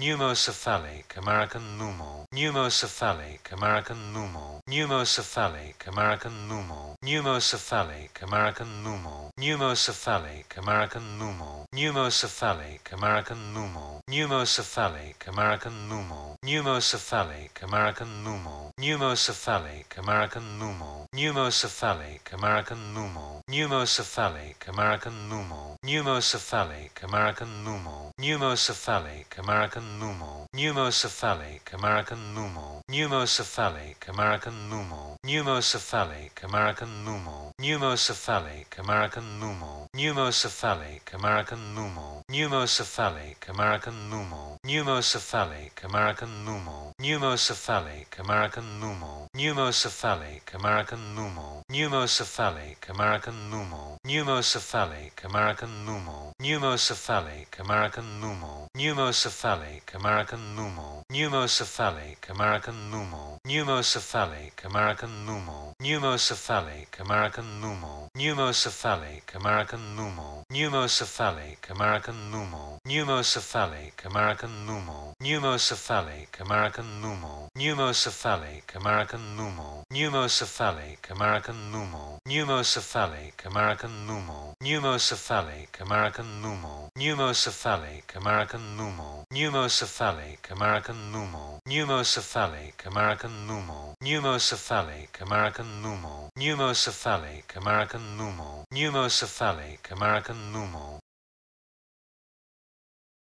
Pneumocephalic, American pneumo. Pneumocephalic, American pneumo. Pneumocephalic, American pneumo. Pneumocephalic, American pneumo. Pneumocephalic, American pneumo. Pneumocephalic, American pneumo. Pneumocephalic, American pneumo. Pneumocephalic, American pneumo. Pneumocephalic, American pneumo. Pneumocephalic, American pneumo. Pneumocephalic, American pneumo. Pneumocephalic, American pneumo. Pneumocephalic, American American pneumo, pneumocephalic, American pneumo, pneumocephalic, American pneumo, pneumocephalic, American pneumo, pneumocephalic, American pneumo, pneumocephalic, American pneumo, pneumocephalic, American pneumo, pneumocephalic, American pneumo, pneumocephalic, American pneumo, pneumocephalic, American pneumo, pneumocephalic, American pneumo, pneumocephalic, American pneumo, pneumocephalic, American pneumo, pneumocephalic American pneumo pneumocephalic American pneumo pneumocephalic American pneumo pneumocephalic American pneumo pneumocephalic American pneumo pneumocephalic American pneumo pneumocephalic American pneumo pneumocephalic American pneumo pneumocephalic American pneumo pneumocephalic American pneumo pneumocephalic American pneumo pneumocephalic American pneumo pneumocephalic American pneumo, pneumocephalic, American pneumo, pneumocephalic, American pneumo, pneumocephalic, American pneumo, pneumocephalic, American pneumo, pneumocephalic, American pneumo,